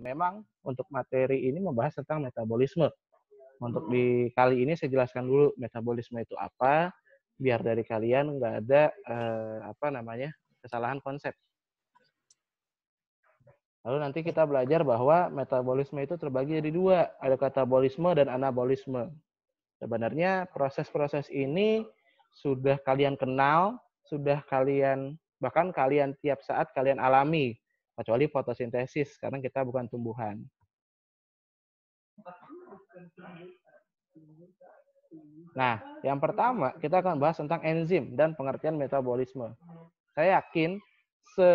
Memang untuk materi ini membahas tentang metabolisme. Untuk di kali ini saya jelaskan dulu metabolisme itu apa, biar dari kalian nggak ada eh, apa namanya kesalahan konsep. Lalu nanti kita belajar bahwa metabolisme itu terbagi jadi dua, ada katabolisme dan anabolisme. Sebenarnya proses-proses ini sudah kalian kenal, sudah kalian bahkan kalian tiap saat kalian alami kecuali fotosintesis karena kita bukan tumbuhan. Nah, yang pertama kita akan bahas tentang enzim dan pengertian metabolisme. Saya yakin se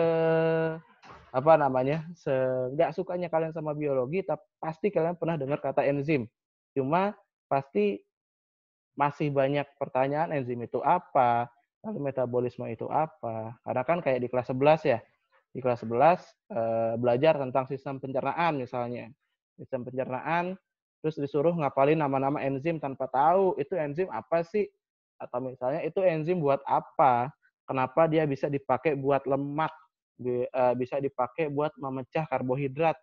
apa namanya? se nggak sukanya kalian sama biologi, tapi pasti kalian pernah dengar kata enzim. Cuma pasti masih banyak pertanyaan enzim itu apa, lalu metabolisme itu apa. Karena kan kayak di kelas 11 ya, di kelas 11 eh, belajar tentang sistem pencernaan misalnya. Sistem pencernaan terus disuruh ngapalin nama-nama enzim tanpa tahu itu enzim apa sih atau misalnya itu enzim buat apa? Kenapa dia bisa dipakai buat lemak? Eh, bisa dipakai buat memecah karbohidrat.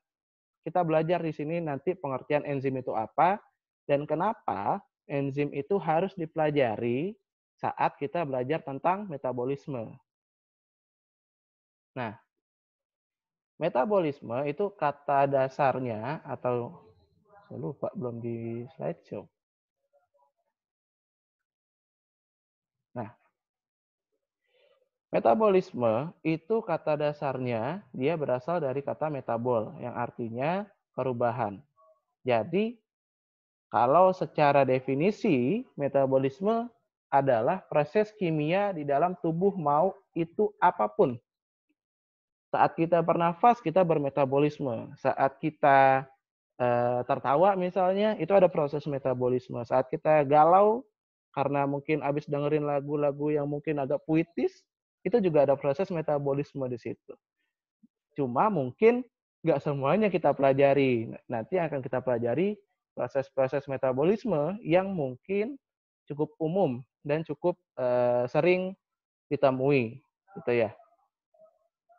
Kita belajar di sini nanti pengertian enzim itu apa dan kenapa enzim itu harus dipelajari saat kita belajar tentang metabolisme. Nah, Metabolisme itu kata dasarnya atau saya lupa belum di slideshow. Nah, metabolisme itu kata dasarnya dia berasal dari kata metabol yang artinya perubahan. Jadi kalau secara definisi metabolisme adalah proses kimia di dalam tubuh mau itu apapun saat kita bernafas, kita bermetabolisme. Saat kita e, tertawa misalnya, itu ada proses metabolisme. Saat kita galau, karena mungkin habis dengerin lagu-lagu yang mungkin agak puitis, itu juga ada proses metabolisme di situ. Cuma mungkin nggak semuanya kita pelajari. Nanti akan kita pelajari proses-proses metabolisme yang mungkin cukup umum dan cukup sering eh, sering ditemui gitu ya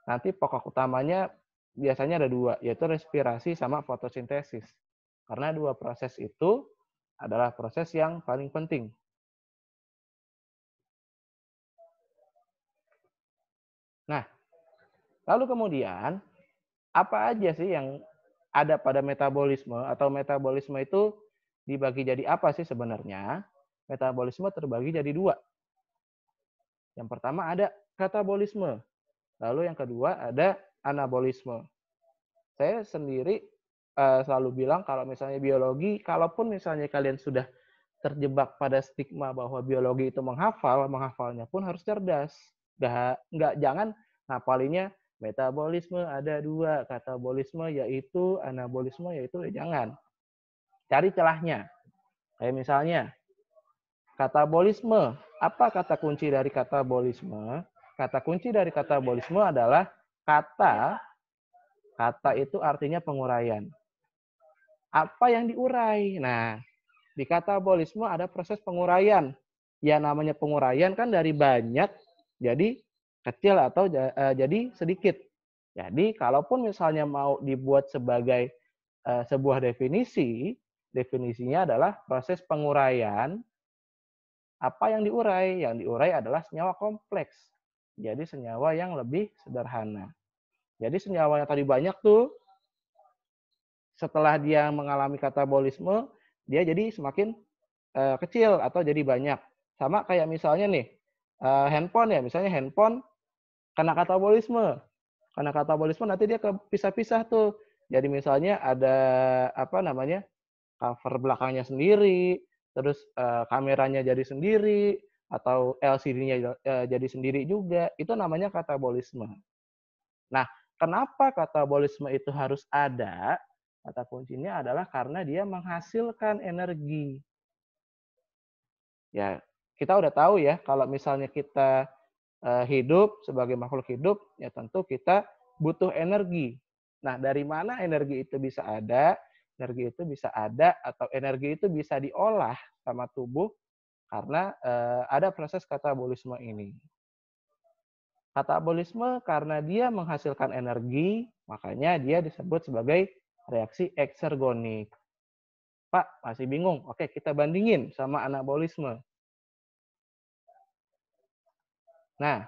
nanti pokok utamanya biasanya ada dua, yaitu respirasi sama fotosintesis. Karena dua proses itu adalah proses yang paling penting. Nah, lalu kemudian apa aja sih yang ada pada metabolisme atau metabolisme itu dibagi jadi apa sih sebenarnya? Metabolisme terbagi jadi dua. Yang pertama ada katabolisme. Lalu yang kedua ada anabolisme. Saya sendiri uh, selalu bilang kalau misalnya biologi, kalaupun misalnya kalian sudah terjebak pada stigma bahwa biologi itu menghafal, menghafalnya pun harus cerdas. Gak, nggak jangan ngapalinya metabolisme ada dua, katabolisme yaitu anabolisme yaitu ya jangan. Cari celahnya. Kayak misalnya katabolisme, apa kata kunci dari katabolisme? kata kunci dari katabolisme adalah kata kata itu artinya penguraian. Apa yang diurai? Nah, di katabolisme ada proses penguraian. Ya namanya penguraian kan dari banyak jadi kecil atau eh, jadi sedikit. Jadi kalaupun misalnya mau dibuat sebagai eh, sebuah definisi, definisinya adalah proses penguraian apa yang diurai? Yang diurai adalah senyawa kompleks jadi senyawa yang lebih sederhana. Jadi senyawa yang tadi banyak tuh setelah dia mengalami katabolisme dia jadi semakin uh, kecil atau jadi banyak. Sama kayak misalnya nih uh, handphone ya, misalnya handphone kena katabolisme. Kena katabolisme nanti dia kepisah-pisah tuh. Jadi misalnya ada apa namanya? cover belakangnya sendiri, terus uh, kameranya jadi sendiri, atau LCD-nya eh, jadi sendiri juga, itu namanya katabolisme. Nah, kenapa katabolisme itu harus ada? Kata kuncinya adalah karena dia menghasilkan energi. Ya, kita udah tahu ya kalau misalnya kita eh, hidup sebagai makhluk hidup, ya tentu kita butuh energi. Nah, dari mana energi itu bisa ada? Energi itu bisa ada atau energi itu bisa diolah sama tubuh karena eh, ada proses katabolisme ini. Katabolisme karena dia menghasilkan energi, makanya dia disebut sebagai reaksi eksergonik. Pak, masih bingung? Oke, kita bandingin sama anabolisme. Nah,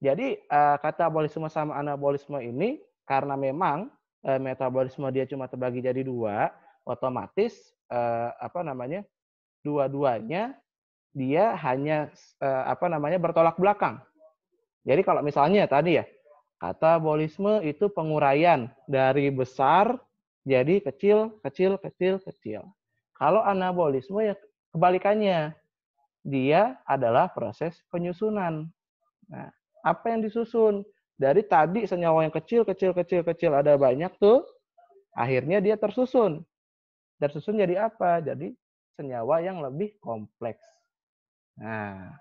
jadi eh, katabolisme sama anabolisme ini karena memang eh, metabolisme dia cuma terbagi jadi dua, otomatis eh, apa namanya dua-duanya dia hanya eh, apa namanya bertolak belakang. Jadi kalau misalnya tadi ya katabolisme itu penguraian dari besar jadi kecil, kecil, kecil, kecil. Kalau anabolisme ya kebalikannya. Dia adalah proses penyusunan. Nah, apa yang disusun? Dari tadi senyawa yang kecil, kecil, kecil, kecil ada banyak tuh, akhirnya dia tersusun. Tersusun jadi apa? Jadi senyawa yang lebih kompleks. Nah,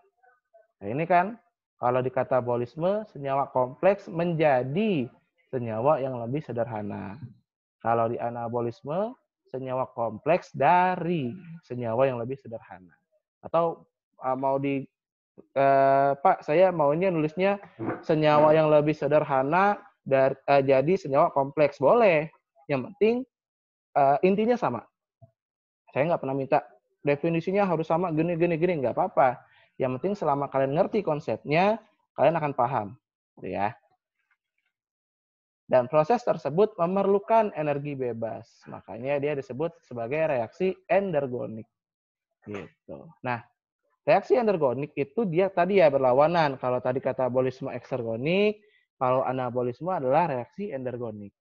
nah, ini kan kalau di katabolisme senyawa kompleks menjadi senyawa yang lebih sederhana. Kalau di anabolisme senyawa kompleks dari senyawa yang lebih sederhana. Atau ah, mau di eh, Pak, saya maunya nulisnya senyawa yang lebih sederhana dari eh, jadi senyawa kompleks boleh. Yang penting eh, intinya sama. Saya nggak pernah minta definisinya harus sama gini gini gini nggak apa-apa. Yang penting selama kalian ngerti konsepnya, kalian akan paham, gitu ya. Dan proses tersebut memerlukan energi bebas. Makanya dia disebut sebagai reaksi endergonik. Gitu. Nah, reaksi endergonik itu dia tadi ya berlawanan. Kalau tadi katabolisme eksergonik, kalau anabolisme adalah reaksi endergonik.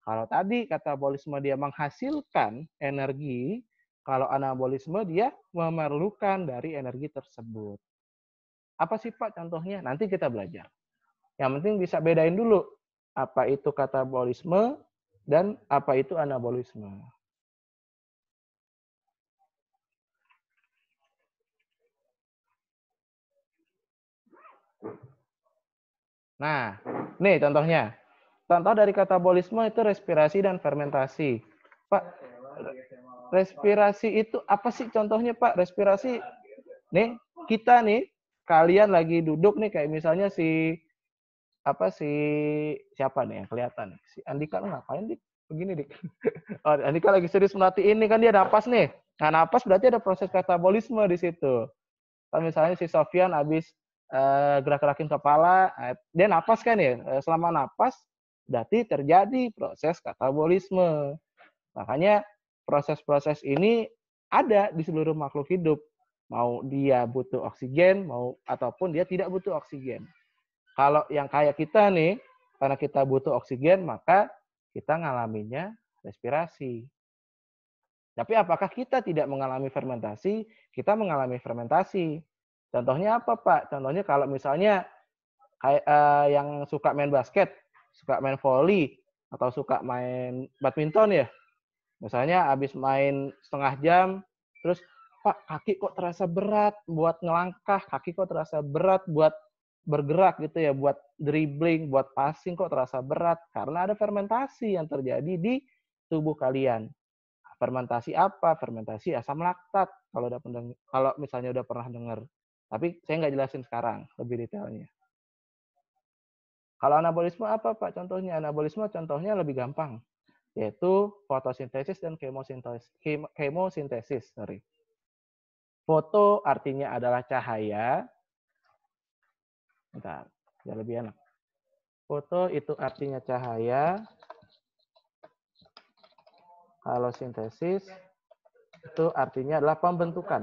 Kalau tadi katabolisme dia menghasilkan energi, kalau anabolisme dia memerlukan dari energi tersebut. Apa sih Pak contohnya? Nanti kita belajar. Yang penting bisa bedain dulu apa itu katabolisme dan apa itu anabolisme. Nah, nih contohnya. Contoh dari katabolisme itu respirasi dan fermentasi. Pak, Respirasi itu apa sih contohnya Pak? Respirasi nih kita nih kalian lagi duduk nih kayak misalnya si apa si siapa nih yang kelihatan si Andika ngapain dik begini dik oh, Andika lagi serius melatih ini kan dia napas nih nah napas berarti ada proses katabolisme di situ kalau misalnya si Sofian habis uh, gerak-gerakin kepala eh, dia napas kan ya eh, selama napas berarti terjadi proses katabolisme makanya proses-proses ini ada di seluruh makhluk hidup. Mau dia butuh oksigen, mau ataupun dia tidak butuh oksigen. Kalau yang kayak kita nih, karena kita butuh oksigen, maka kita ngalaminya respirasi. Tapi apakah kita tidak mengalami fermentasi? Kita mengalami fermentasi. Contohnya apa, Pak? Contohnya kalau misalnya kayak uh, yang suka main basket, suka main volley atau suka main badminton ya, Misalnya habis main setengah jam, terus Pak kaki kok terasa berat buat ngelangkah, kaki kok terasa berat buat bergerak gitu ya, buat dribbling, buat passing kok terasa berat karena ada fermentasi yang terjadi di tubuh kalian. Fermentasi apa? Fermentasi asam laktat kalau udah kalau misalnya udah pernah dengar. Tapi saya nggak jelasin sekarang lebih detailnya. Kalau anabolisme apa Pak contohnya? Anabolisme contohnya lebih gampang yaitu fotosintesis dan kemosintesis. kemosintesis sorry. Foto artinya adalah cahaya. Bentar, biar lebih enak. Foto itu artinya cahaya. Kalau sintesis itu artinya adalah pembentukan.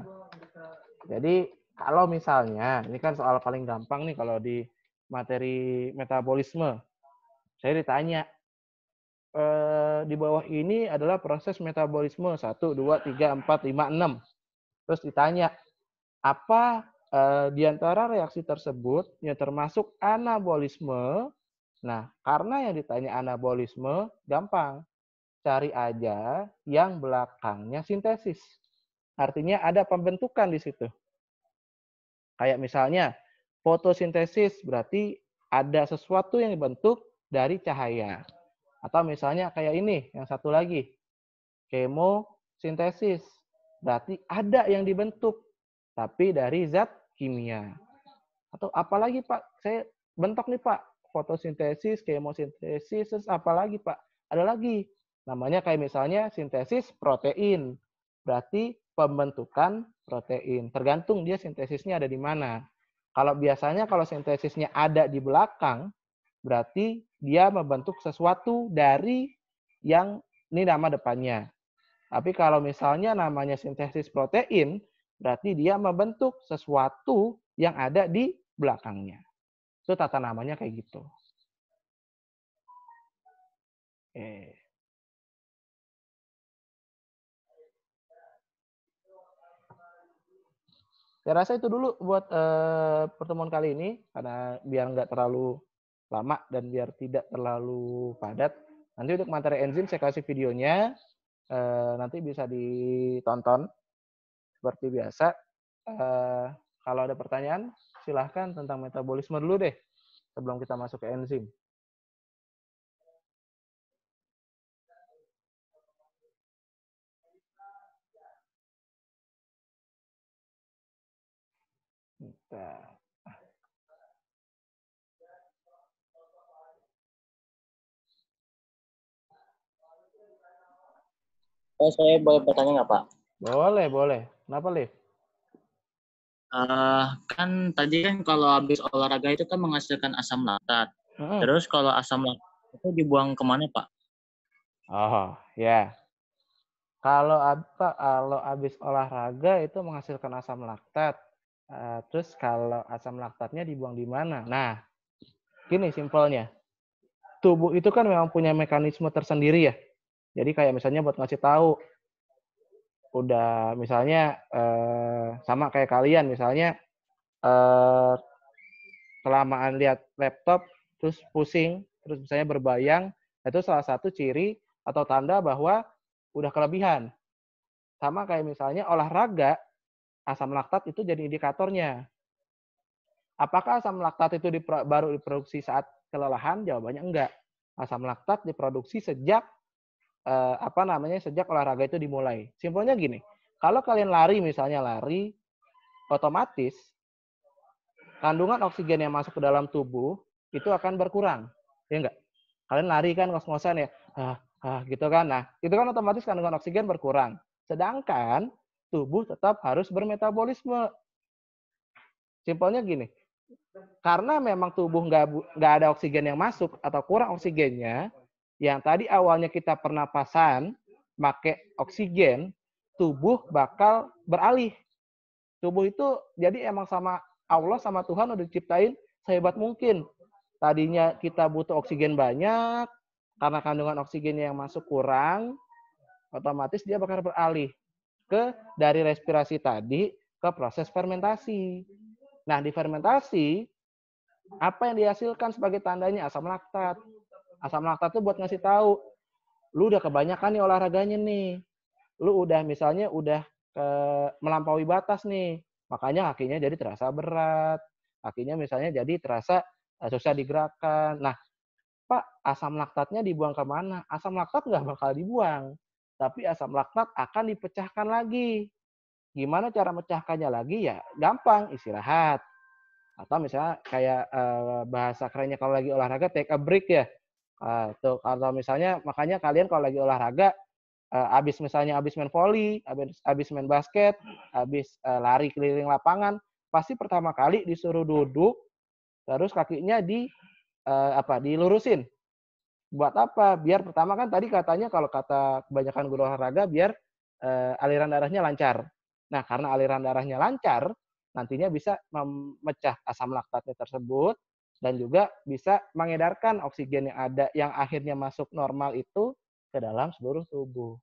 Jadi kalau misalnya, ini kan soal paling gampang nih kalau di materi metabolisme. Saya ditanya, Eh, di bawah ini adalah proses metabolisme 1, 2, 3, 4, lima 6. Terus ditanya, apa eh, di antara reaksi tersebut yang termasuk anabolisme? Nah, karena yang ditanya anabolisme, gampang. Cari aja yang belakangnya sintesis. Artinya ada pembentukan di situ. Kayak misalnya, fotosintesis berarti ada sesuatu yang dibentuk dari cahaya. Atau misalnya kayak ini, yang satu lagi. Kemosintesis. Berarti ada yang dibentuk, tapi dari zat kimia. Atau apalagi Pak, saya bentuk nih Pak, fotosintesis, kemosintesis, terus apalagi Pak? Ada lagi, namanya kayak misalnya sintesis protein. Berarti pembentukan protein. Tergantung dia sintesisnya ada di mana. Kalau biasanya kalau sintesisnya ada di belakang, berarti dia membentuk sesuatu dari yang ini nama depannya. Tapi kalau misalnya namanya sintesis protein, berarti dia membentuk sesuatu yang ada di belakangnya. So tata namanya kayak gitu. Oke. Saya rasa itu dulu buat uh, pertemuan kali ini, karena biar nggak terlalu lama dan biar tidak terlalu padat. Nanti untuk materi enzim saya kasih videonya, E, nanti bisa ditonton seperti biasa. E, kalau ada pertanyaan, silahkan tentang metabolisme dulu deh sebelum kita masuk ke enzim. Oh, saya boleh bertanya nggak Pak? Boleh, boleh. Kenapa, Liv? Uh, kan tadi kan kalau habis olahraga itu kan menghasilkan asam laktat. Hmm. Terus kalau asam laktat itu dibuang kemana, Pak? Oh, ya. Yeah. Kalau apa? Kalau habis olahraga itu menghasilkan asam laktat. Uh, terus kalau asam laktatnya dibuang di mana? Nah, gini simpelnya. Tubuh itu kan memang punya mekanisme tersendiri ya jadi kayak misalnya buat ngasih tahu udah misalnya eh, sama kayak kalian misalnya eh, kelamaan lihat laptop terus pusing terus misalnya berbayang nah itu salah satu ciri atau tanda bahwa udah kelebihan. Sama kayak misalnya olahraga asam laktat itu jadi indikatornya. Apakah asam laktat itu baru diproduksi saat kelelahan? Jawabannya enggak. Asam laktat diproduksi sejak uh, apa namanya sejak olahraga itu dimulai. Simpelnya gini, kalau kalian lari misalnya lari, otomatis kandungan oksigen yang masuk ke dalam tubuh itu akan berkurang, ya enggak? Kalian lari kan ngos-ngosan ya, ah, ah, gitu kan? Nah, itu kan otomatis kandungan oksigen berkurang. Sedangkan tubuh tetap harus bermetabolisme. Simpelnya gini, karena memang tubuh nggak nggak ada oksigen yang masuk atau kurang oksigennya, yang tadi awalnya kita pernapasan, pakai oksigen, tubuh bakal beralih. Tubuh itu jadi emang sama Allah sama Tuhan udah diciptain sehebat mungkin. Tadinya kita butuh oksigen banyak, karena kandungan oksigennya yang masuk kurang, otomatis dia bakal beralih ke dari respirasi tadi ke proses fermentasi. Nah, di fermentasi apa yang dihasilkan sebagai tandanya asam laktat. Asam laktat tuh buat ngasih tahu lu udah kebanyakan nih olahraganya nih. Lu udah misalnya udah ke, eh, melampaui batas nih. Makanya kakinya jadi terasa berat. Kakinya misalnya jadi terasa eh, susah digerakkan. Nah, Pak, asam laktatnya dibuang kemana? Asam laktat nggak bakal dibuang. Tapi asam laktat akan dipecahkan lagi. Gimana cara mecahkannya lagi? Ya gampang, istirahat atau misalnya kayak eh, bahasa kerennya kalau lagi olahraga take a break ya Nah, tuh kalau misalnya makanya kalian kalau lagi olahraga uh, abis misalnya abis main volley, abis, abis main basket, abis uh, lari keliling lapangan, pasti pertama kali disuruh duduk, terus kakinya di uh, apa dilurusin. Buat apa? Biar pertama kan tadi katanya kalau kata kebanyakan guru olahraga biar uh, aliran darahnya lancar. Nah karena aliran darahnya lancar, nantinya bisa memecah asam laktatnya tersebut, dan juga bisa mengedarkan oksigen yang ada yang akhirnya masuk normal itu ke dalam seluruh tubuh.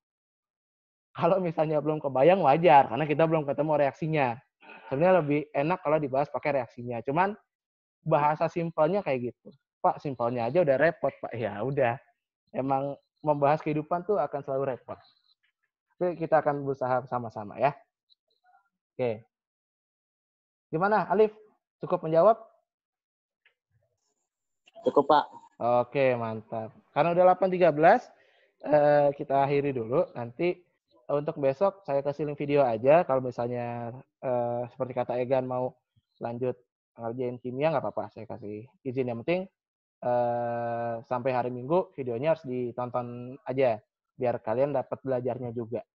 Kalau misalnya belum kebayang wajar karena kita belum ketemu reaksinya. Sebenarnya lebih enak kalau dibahas pakai reaksinya. Cuman bahasa simpelnya kayak gitu. Pak, simpelnya aja udah repot, Pak. Ya udah. Emang membahas kehidupan tuh akan selalu repot. Tapi kita akan berusaha sama-sama ya. Oke. Gimana, Alif? Cukup menjawab? Cukup, Pak. Oke, mantap. Karena udah 8.13, eh, kita akhiri dulu. Nanti eh, untuk besok saya kasih link video aja. Kalau misalnya eh, seperti kata Egan mau lanjut ngerjain kimia, nggak apa-apa. Saya kasih izin. Yang penting eh, sampai hari Minggu videonya harus ditonton aja. Biar kalian dapat belajarnya juga.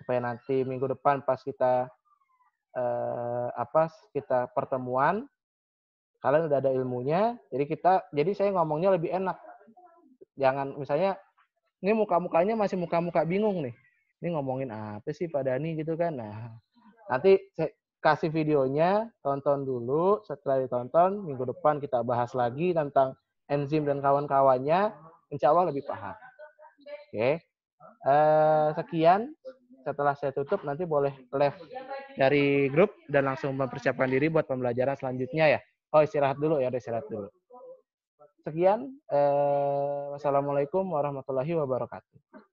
Supaya nanti minggu depan pas kita eh, apa kita pertemuan kalian udah ada ilmunya jadi kita jadi saya ngomongnya lebih enak jangan misalnya ini muka-mukanya masih muka-muka bingung nih ini ngomongin apa sih Pak Dani gitu kan nah nanti saya kasih videonya tonton dulu setelah ditonton minggu depan kita bahas lagi tentang enzim dan kawan-kawannya insya Allah lebih paham oke okay. Uh, eh, sekian setelah saya tutup nanti boleh left dari grup dan langsung mempersiapkan diri buat pembelajaran selanjutnya ya. Oh istirahat dulu ya, istirahat dulu. Sekian. Eh, wassalamualaikum warahmatullahi wabarakatuh.